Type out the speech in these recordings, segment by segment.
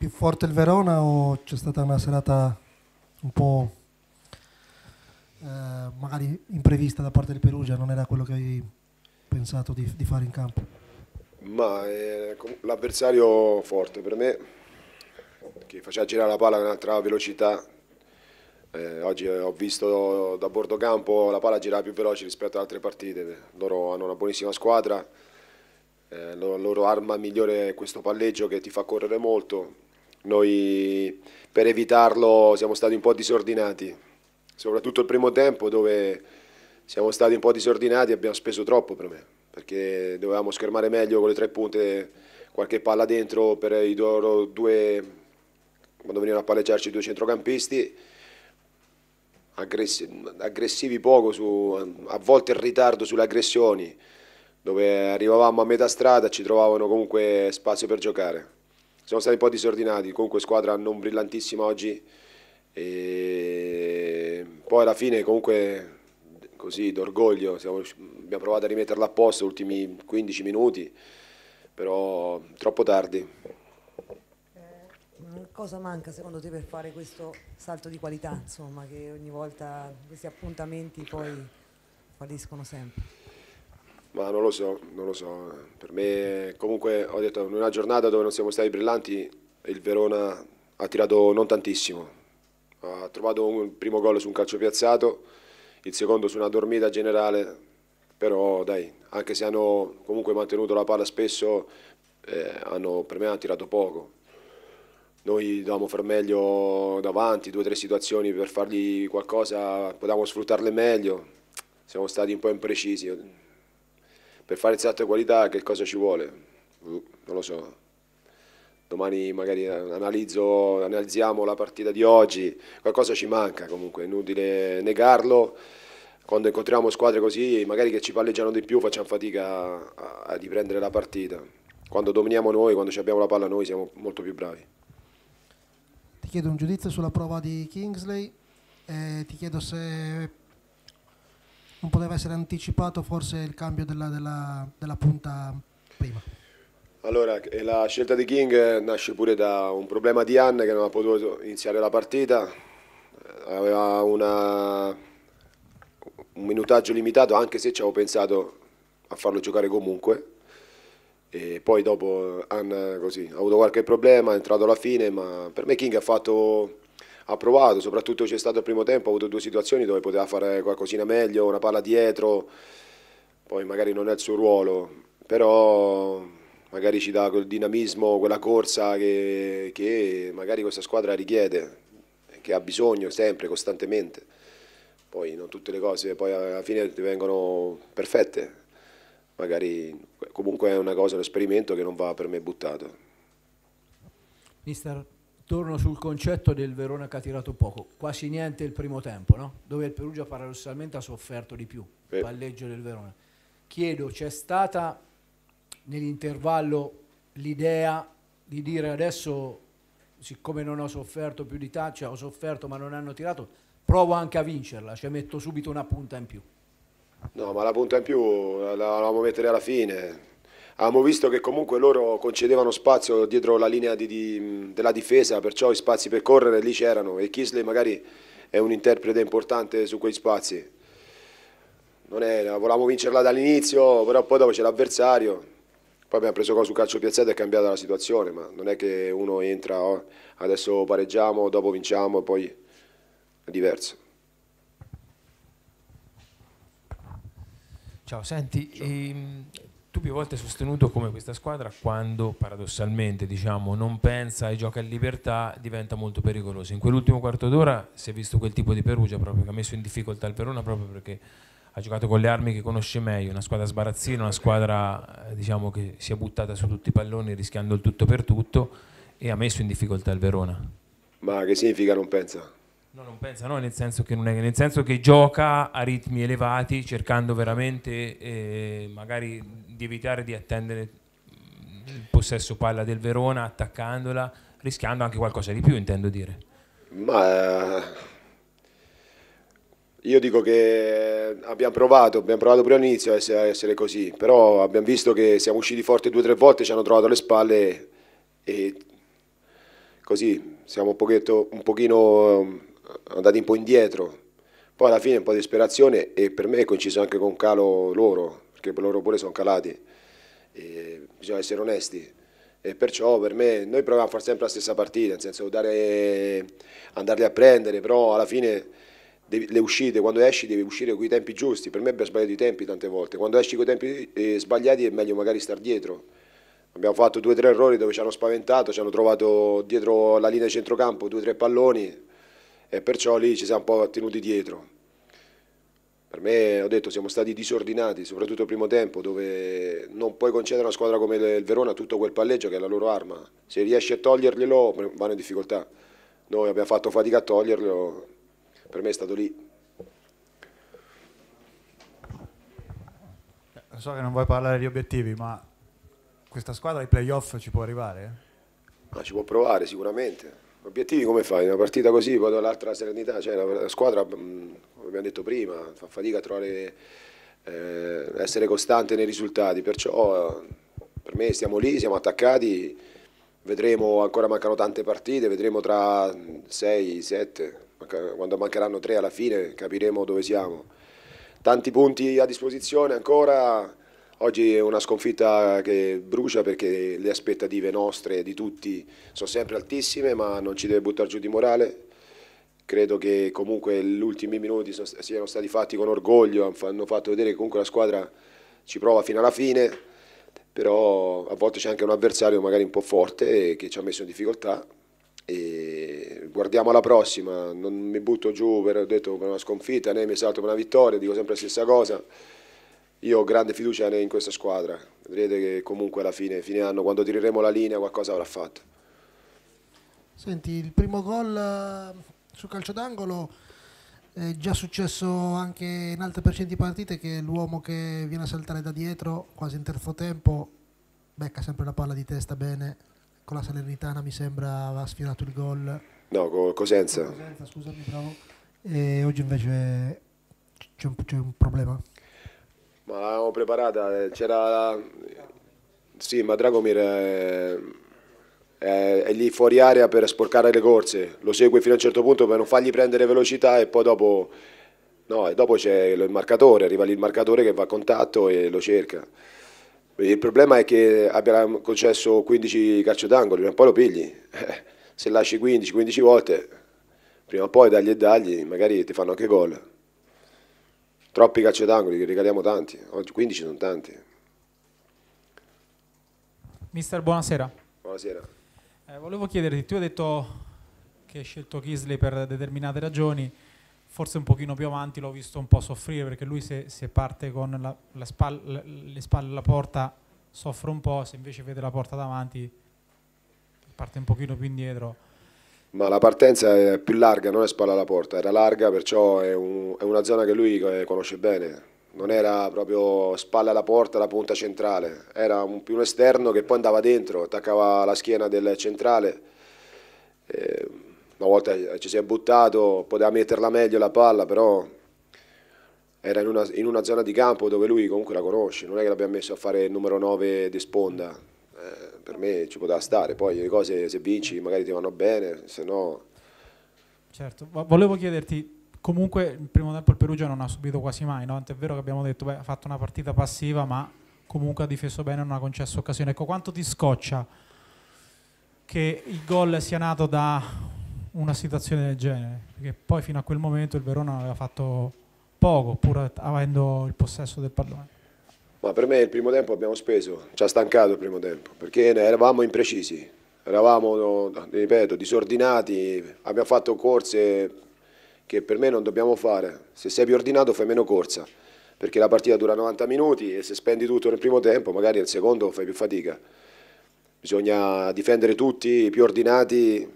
più forte il Verona o c'è stata una serata un po' eh, magari imprevista da parte del Perugia, non era quello che avevi pensato di, di fare in campo? Ma eh, l'avversario forte per me, che faceva girare la palla con un'altra velocità, eh, oggi eh, ho visto da bordo campo la palla girare più veloce rispetto ad altre partite, loro hanno una buonissima squadra, eh, la loro arma migliore è questo palleggio che ti fa correre molto, noi per evitarlo siamo stati un po' disordinati, soprattutto il primo tempo dove siamo stati un po' disordinati e abbiamo speso troppo per me, perché dovevamo schermare meglio con le tre punte, qualche palla dentro per i loro due, quando venivano a palleggiarci i due centrocampisti, aggressivi poco, su, a volte in ritardo sulle aggressioni, dove arrivavamo a metà strada ci trovavano comunque spazio per giocare siamo stati un po' disordinati, comunque squadra non brillantissima oggi, e poi alla fine comunque così d'orgoglio, abbiamo provato a rimetterla a posto gli ultimi 15 minuti, però troppo tardi eh, mm, cosa manca secondo te per fare questo salto di qualità, insomma, che ogni volta questi appuntamenti poi falliscono sempre? Ma non lo so, non lo so. Per me comunque ho detto in una giornata dove non siamo stati brillanti il Verona ha tirato non tantissimo. Ha trovato un primo gol su un calcio piazzato, il secondo su una dormita generale, però dai, anche se hanno comunque mantenuto la palla spesso, eh, hanno, per me hanno tirato poco. Noi dovevamo far meglio davanti, due o tre situazioni per fargli qualcosa, potevamo sfruttarle meglio, siamo stati un po' imprecisi per fare il salto di qualità che cosa ci vuole? Boh, non lo so. Domani magari analizzo, analizziamo la partita di oggi, qualcosa ci manca comunque, è inutile negarlo. Quando incontriamo squadre così, magari che ci palleggiano di più, facciamo fatica a, riprendere la partita. Quando dominiamo noi, quando abbiamo la palla noi, siamo molto più bravi. Ti chiedo un giudizio sulla prova di Kingsley, eh, ti chiedo se non poteva essere anticipato forse il cambio della, della, della punta prima? Allora, la scelta di King eh, nasce pure da un problema di Anne che non ha potuto iniziare la partita, eh, aveva una, un minutaggio limitato anche se ci avevo pensato a farlo giocare comunque. E poi dopo Anne così, ha avuto qualche problema, è entrato alla fine, ma per me King ha fatto ha provato, soprattutto c'è stato il primo tempo, ha avuto due situazioni dove poteva fare qualcosina meglio, una palla dietro, poi magari non è il suo ruolo, però magari ci dà quel dinamismo, quella corsa che, che magari questa squadra richiede, che ha bisogno sempre, costantemente. Poi non tutte le cose, poi alla fine ti vengono perfette, magari comunque è una cosa, un esperimento che non va per me buttato. Mister torno sul concetto del Verona che ha tirato poco, quasi niente il primo tempo, no? dove il Perugia paradossalmente ha sofferto di più, il palleggio del Verona. Chiedo, c'è stata nell'intervallo l'idea di dire adesso, siccome non ho sofferto più di tanto, cioè ho sofferto ma non hanno tirato, provo anche a vincerla, cioè metto subito una punta in più. No, ma la punta in più la volevamo mettere alla fine, Abbiamo visto che comunque loro concedevano spazio dietro la linea di, di, della difesa, perciò i spazi per correre lì c'erano e Kisley magari è un interprete importante su quei spazi. Non È, volevamo vincerla dall'inizio, però poi dopo c'è l'avversario. Poi abbiamo preso cosa sul calcio piazzato e è cambiata la situazione, ma non è che uno entra, oh, adesso pareggiamo, dopo vinciamo, e poi è diverso. Ciao, senti, Ciao. Ehm, tu più volte hai sostenuto come questa squadra quando paradossalmente diciamo, non pensa e gioca in libertà diventa molto pericolosa. In quell'ultimo quarto d'ora si è visto quel tipo di Perugia proprio, che ha messo in difficoltà il Verona proprio perché ha giocato con le armi che conosce meglio, una squadra sbarazzina, una squadra eh, diciamo, che si è buttata su tutti i palloni rischiando il tutto per tutto e ha messo in difficoltà il Verona. Ma che significa non pensa? No, non pensa, no, nel senso che, è, nel senso che gioca a ritmi elevati cercando veramente eh, magari di evitare di attendere il possesso palla del Verona, attaccandola, rischiando anche qualcosa di più, intendo dire. Ma eh, io dico che abbiamo provato, abbiamo provato prima all'inizio a essere, così, però abbiamo visto che siamo usciti forti due o tre volte, ci hanno trovato alle spalle e così siamo un, pochetto, un pochino andati un po' indietro, poi alla fine un po' di disperazione e per me è coinciso anche con calo loro, perché loro pure sono calati, e bisogna essere onesti. E perciò per me noi proviamo a fare sempre la stessa partita, nel senso dare, andarli a prendere, però alla fine le uscite, quando esci devi uscire con i tempi giusti, per me abbiamo sbagliato i tempi tante volte, quando esci con i tempi eh, sbagliati è meglio magari star dietro, abbiamo fatto due o tre errori dove ci hanno spaventato, ci hanno trovato dietro la linea di centrocampo due o tre palloni, e perciò lì ci siamo un po' tenuti dietro. Per me, ho detto, siamo stati disordinati, soprattutto il primo tempo, dove non puoi concedere a una squadra come il Verona tutto quel palleggio che è la loro arma. Se riesci a toglierglielo, vanno in difficoltà. Noi abbiamo fatto fatica a toglierlo, per me è stato lì. So che non vuoi parlare di obiettivi, ma questa squadra ai playoff ci può arrivare? Ma ci può provare sicuramente Obiettivi come fai? Una partita così, poi dall'altra serenità, cioè la squadra, mm, come abbiamo detto prima, fa fatica a trovare, eh, essere costante nei risultati, perciò per me siamo lì, siamo attaccati, vedremo, ancora mancano tante partite, vedremo tra 6, 7, quando mancheranno 3 alla fine capiremo dove siamo. Tanti punti a disposizione ancora, Oggi è una sconfitta che brucia perché le aspettative nostre di tutti sono sempre altissime, ma non ci deve buttare giù di morale. Credo che comunque gli ultimi minuti siano stati fatti con orgoglio, hanno fatto vedere che comunque la squadra ci prova fino alla fine, però a volte c'è anche un avversario magari un po' forte che ci ha messo in difficoltà. E guardiamo alla prossima, non mi butto giù per, detto, per una sconfitta né mi salto per una vittoria, dico sempre la stessa cosa io ho grande fiducia in questa squadra, vedrete che comunque alla fine, fine anno, quando tireremo la linea qualcosa avrà fatto. Senti, il primo gol eh, sul calcio d'angolo è già successo anche in altre precedenti partite che l'uomo che viene a saltare da dietro quasi in terzo tempo becca sempre la palla di testa bene con la Salernitana mi sembra aveva sfiorato il gol no con Cosenza, Cosenza scusami bravo e oggi invece c'è un, un, problema ma l'avevamo preparata, eh, c'era... Sì, ma Dragomir è, è, è, lì fuori area per sporcare le corse, lo segue fino a un certo punto per non fargli prendere velocità e poi dopo... No, e dopo c'è il marcatore, arriva lì il marcatore che va a contatto e lo cerca. Il problema è che abbiamo concesso 15 calcio d'angolo, prima o poi lo pigli. Se lasci 15-15 volte, prima o poi dagli e dagli, magari ti fanno anche gol. Troppi calci d'angolo, li regaliamo tanti, oggi 15 sono tanti. Mister, buonasera. Buonasera. Eh, volevo chiederti, tu hai detto che hai scelto Kisley per determinate ragioni, forse un pochino più avanti l'ho visto un po' soffrire perché lui se, se parte con la, la spal, le spalle alla porta soffre un po', se invece vede la porta davanti parte un pochino più indietro ma la partenza è più larga, non è spalla alla porta, era larga, perciò è, un, è una zona che lui eh, conosce bene. Non era proprio spalla alla porta, la punta centrale, era un, più un esterno che poi andava dentro, attaccava la schiena del centrale. E una volta ci si è buttato, poteva metterla meglio la palla, però era in una, in una zona di campo dove lui comunque la conosce, non è che l'abbiamo messo a fare il numero 9 di sponda, eh, per me ci poteva stare, poi le cose se vinci magari ti vanno bene, se no... Certo, volevo chiederti, comunque il primo tempo il Perugia non ha subito quasi mai, no? è vero che abbiamo detto, beh, ha fatto una partita passiva ma comunque ha difeso bene, non ha concesso occasione. Ecco, quanto ti scoccia che il gol sia nato da una situazione del genere? Perché poi fino a quel momento il Verona aveva fatto poco, pur avendo il possesso del pallone. Ma per me il primo tempo abbiamo speso, ci ha stancato il primo tempo, perché eravamo imprecisi, eravamo, ripeto, disordinati, abbiamo fatto corse che per me non dobbiamo fare. Se sei più ordinato fai meno corsa, perché la partita dura 90 minuti e se spendi tutto nel primo tempo, magari nel secondo fai più fatica. Bisogna difendere tutti, più ordinati,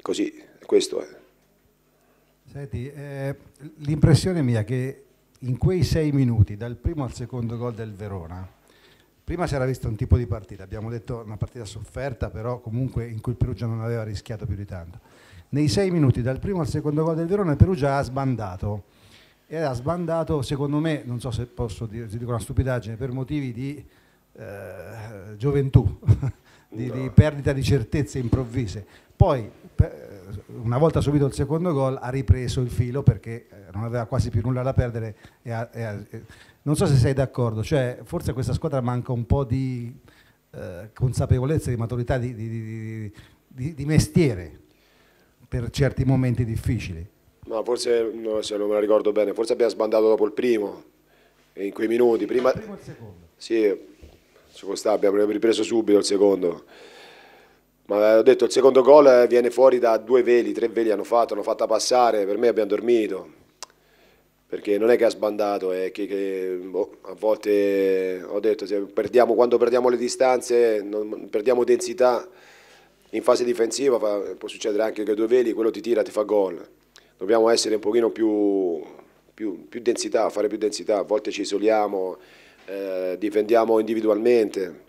così, questo è. Senti, eh, l'impressione mia è che in quei sei minuti, dal primo al secondo gol del Verona, prima si era visto un tipo di partita, abbiamo detto una partita sofferta, però comunque in cui il Perugia non aveva rischiato più di tanto. Nei sei minuti, dal primo al secondo gol del Verona, il Perugia ha sbandato. E ha sbandato, secondo me, non so se posso dire, ti dico una stupidaggine, per motivi di eh, gioventù, di, di perdita di certezze improvvise. Poi, una volta subito il secondo gol ha ripreso il filo perché eh, non aveva quasi più nulla da perdere. E ha, e ha, e eh, non so se sei d'accordo, cioè, forse questa squadra manca un po' di eh, consapevolezza, di maturità, di, di, di, di, mestiere per certi momenti difficili. No, forse no, se non me la ricordo bene, forse abbiamo sbandato dopo il primo, in quei minuti. Prima... Il primo e il secondo. Sì, ci costava, abbiamo ripreso subito il secondo. Ma eh, ho detto, il secondo gol eh, viene fuori da due veli, tre veli hanno fatto, hanno fatta passare, per me abbiamo dormito. Perché non è che ha sbandato, è che, che boh, a volte ho detto, perdiamo, quando perdiamo le distanze, non, perdiamo densità in fase difensiva, fa, può succedere anche che due veli, quello ti tira, ti fa gol. Dobbiamo essere un pochino più, più, più densità, fare più densità, a volte ci isoliamo, eh, difendiamo individualmente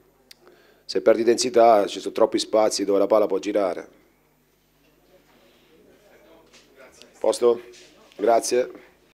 se perdi densità ci sono troppi spazi dove la palla può girare. Posto? Grazie.